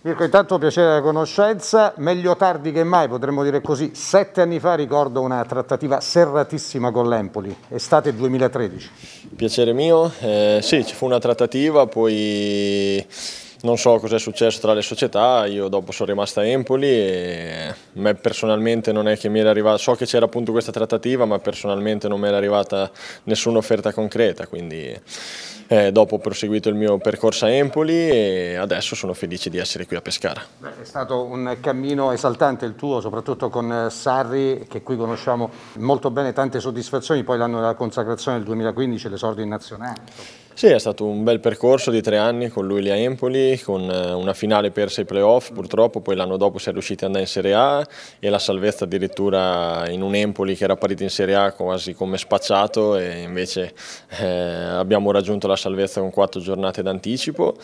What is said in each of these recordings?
Mirko, intanto piacere della conoscenza, meglio tardi che mai, potremmo dire così. Sette anni fa ricordo una trattativa serratissima con l'Empoli, estate 2013. Piacere mio, eh, sì, ci fu una trattativa, poi non so cosa è successo tra le società, io dopo sono rimasta a Empoli e me personalmente non è che mi era arrivata, so che c'era appunto questa trattativa, ma personalmente non mi era arrivata nessuna offerta concreta, quindi eh, dopo ho proseguito il mio percorso a Empoli e adesso sono felice di essere qui a Pescara. Beh, è stato un cammino esaltante il tuo, soprattutto con eh, Sarri, che qui conosciamo molto bene, tante soddisfazioni, poi l'anno della consacrazione del 2015, l'esordio in nazionale. Sì, è stato un bel percorso di tre anni con lui lì a Empoli, con eh, una finale persa ai playoff purtroppo, poi l'anno dopo si è riusciti ad andare in Serie A e la salvezza addirittura in un Empoli che era partito in Serie A quasi come spacciato e invece eh, abbiamo raggiunto la salvezza con quattro giornate d'anticipo,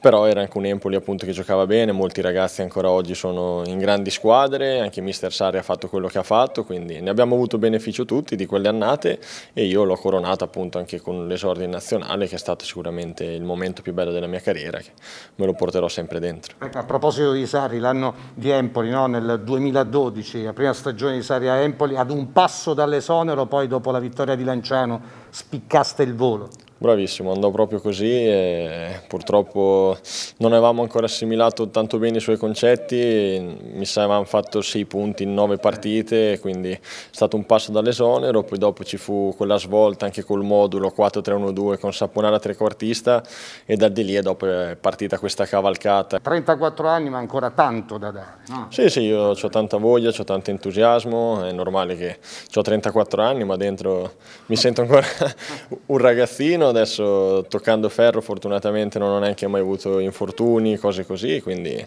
però era anche un Empoli appunto che giocava bene, molti ragazzi ancora oggi sono in grandi squadre, anche mister Sari ha fatto quello che ha fatto, quindi ne abbiamo avuto beneficio tutti di quelle annate e io l'ho coronata appunto anche con l'esordio in nazionale che è stato sicuramente il momento più bello della mia carriera, che me lo porterò sempre dentro. Ecco, a proposito di Sari, l'anno di Empoli, no? nel 2012, la prima stagione di Sari a Empoli, ad un passo dall'esonero, poi dopo la vittoria di Lanciano spiccaste il volo. Bravissimo, andò proprio così e purtroppo non avevamo ancora assimilato tanto bene i suoi concetti, mi sa avevamo fatto sei punti in nove partite, quindi è stato un passo dall'esonero, poi dopo ci fu quella svolta anche col modulo 4-3-1-2 con Saponara trequartista e da di lì dopo è partita questa cavalcata. 34 anni ma ancora tanto da dare. No? Sì, sì, io ho tanta voglia, ho tanto entusiasmo, è normale che ho 34 anni ma dentro mi sento ancora un ragazzino Milano adesso toccando ferro fortunatamente non ho neanche mai avuto infortuni, cose così, quindi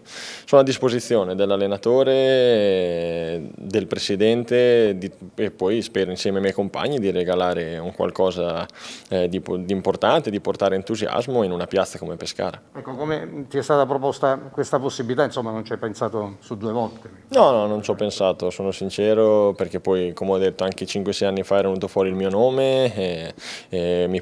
sono a disposizione dell'allenatore, del presidente di, e poi spero insieme ai miei compagni di regalare un qualcosa eh, di, di, importante, di portare entusiasmo in una piazza come Pescara. Ecco, come ti è stata proposta questa possibilità, insomma non ci hai pensato su due volte? No, no, non ci ho pensato, sono sincero perché poi come ho detto anche 5-6 anni fa era venuto fuori il mio nome e, e mi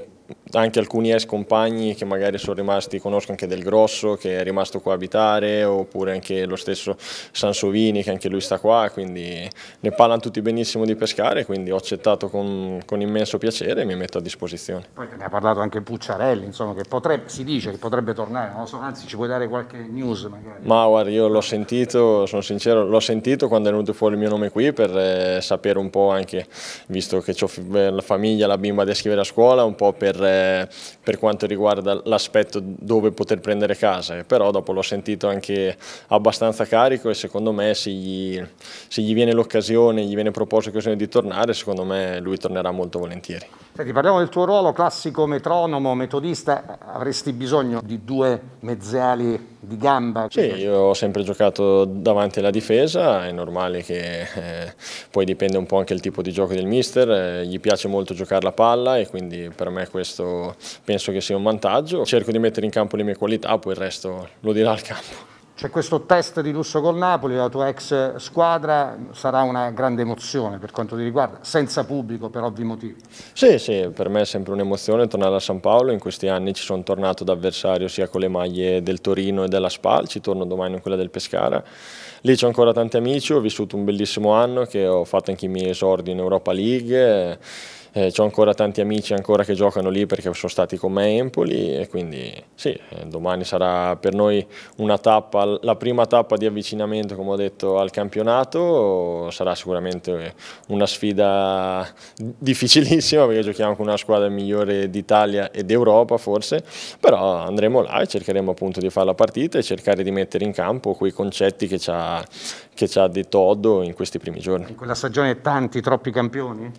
anche alcuni ex compagni che magari sono rimasti, conosco anche Del Grosso che è rimasto qua a abitare oppure anche lo stesso Sansovini che anche lui sta qua, quindi ne parlano tutti benissimo di pescare, quindi ho accettato con, con immenso piacere e mi metto a disposizione. Poi ne ha parlato anche Pucciarelli, insomma, che potrebbe, si dice che potrebbe tornare, non lo so, anzi ci puoi dare qualche news magari. Ma guarda, io l'ho sentito, sono sincero, l'ho sentito quando è venuto fuori il mio nome qui per eh, sapere un po' anche, visto che ho la famiglia, la bimba da scrivere a scuola, un po' per eh, per, quanto riguarda l'aspetto dove poter prendere casa, eh, però dopo l'ho sentito anche abbastanza carico e secondo me se gli, se gli viene l'occasione, gli viene proposta l'occasione di tornare, secondo me lui tornerà molto volentieri. Senti, parliamo del tuo ruolo classico metronomo, metodista, avresti bisogno di due mezze di gamba? Sì, io ho sempre giocato davanti alla difesa, è normale che eh, poi dipende un po' anche il tipo di gioco del mister, eh, gli piace molto giocare la palla e quindi per me questo penso che sia un vantaggio. Cerco di mettere in campo le mie qualità, poi il resto lo dirà il campo. C'è questo test di lusso col Napoli, la tua ex squadra, sarà una grande emozione per quanto ti riguarda, senza pubblico per ovvi motivi. Sì, sì, per me è sempre un'emozione tornare a San Paolo, in questi anni ci sono tornato d'avversario sia con le maglie del Torino e della Spal, ci torno domani in quella del Pescara. Lì c'ho ancora tanti amici, ho vissuto un bellissimo anno che ho fatto anche i miei esordi in Europa League eh, ho ancora tanti amici ancora che giocano lì perché sono stati con me a Empoli e quindi sì, eh, domani sarà per noi una tappa, la prima tappa di avvicinamento come ho detto al campionato, sarà sicuramente una sfida difficilissima perché giochiamo con una squadra migliore d'Italia e d'Europa forse, però andremo là e cercheremo appunto di fare la partita e cercare di mettere in campo quei concetti che ci ha, che ci ha detto Oddo in questi primi giorni. In quella stagione tanti, troppi campioni?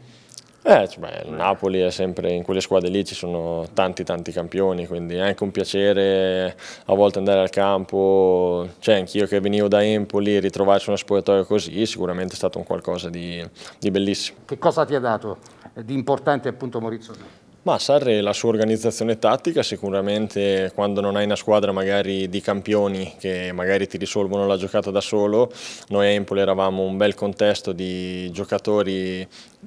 Eh, cioè, beh, il Napoli è sempre in quelle squadre lì ci sono tanti tanti campioni, quindi è anche un piacere a volte andare al campo, cioè anch'io che venivo da Empoli ritrovarci una spogliatoia così sicuramente è stato un qualcosa di, di bellissimo. Che cosa ti ha dato di importante appunto Maurizio? Ma Sarri e la sua organizzazione tattica sicuramente quando non hai una squadra magari di campioni che magari ti risolvono la giocata da solo, noi a Empoli eravamo un bel contesto di giocatori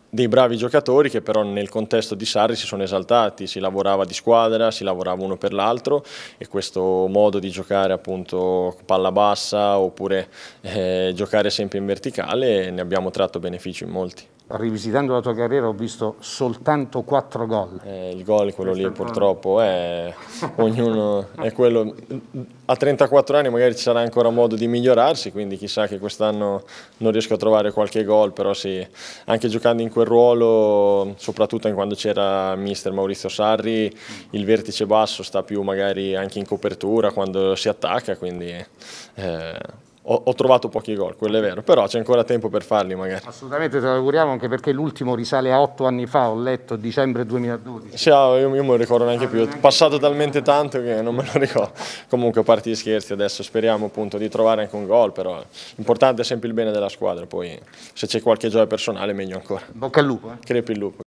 dei bravi giocatori che però nel contesto di Sarri si sono esaltati, si lavorava di squadra, si lavorava uno per l'altro e questo modo di giocare appunto palla bassa oppure eh, giocare sempre in verticale ne abbiamo tratto beneficio in molti. Rivisitando la tua carriera ho visto soltanto quattro gol. Eh, il gol, quello lì purtroppo è, eh, ognuno è quello, a 34 anni magari ci sarà ancora modo di migliorarsi, quindi chissà che quest'anno non riesco a trovare qualche gol, però sì, anche giocando in in quel ruolo, soprattutto quando c'era mister Maurizio Sarri, mm. il vertice basso sta più magari anche in copertura quando si attacca, quindi eh, ho, ho, trovato pochi gol, quello è vero, però c'è ancora tempo per farli magari. Assolutamente te lo auguriamo anche perché l'ultimo risale a otto anni fa, ho letto dicembre 2012. Sì, ah, io, io non me lo ricordo neanche ah, più, è passato talmente tanto che non me lo ricordo. Comunque a parte gli scherzi adesso speriamo appunto di trovare anche un gol, però l'importante è sempre il bene della squadra, poi se c'è qualche gioia personale meglio ancora. Bocca al lupo. Eh? Crepi il lupo.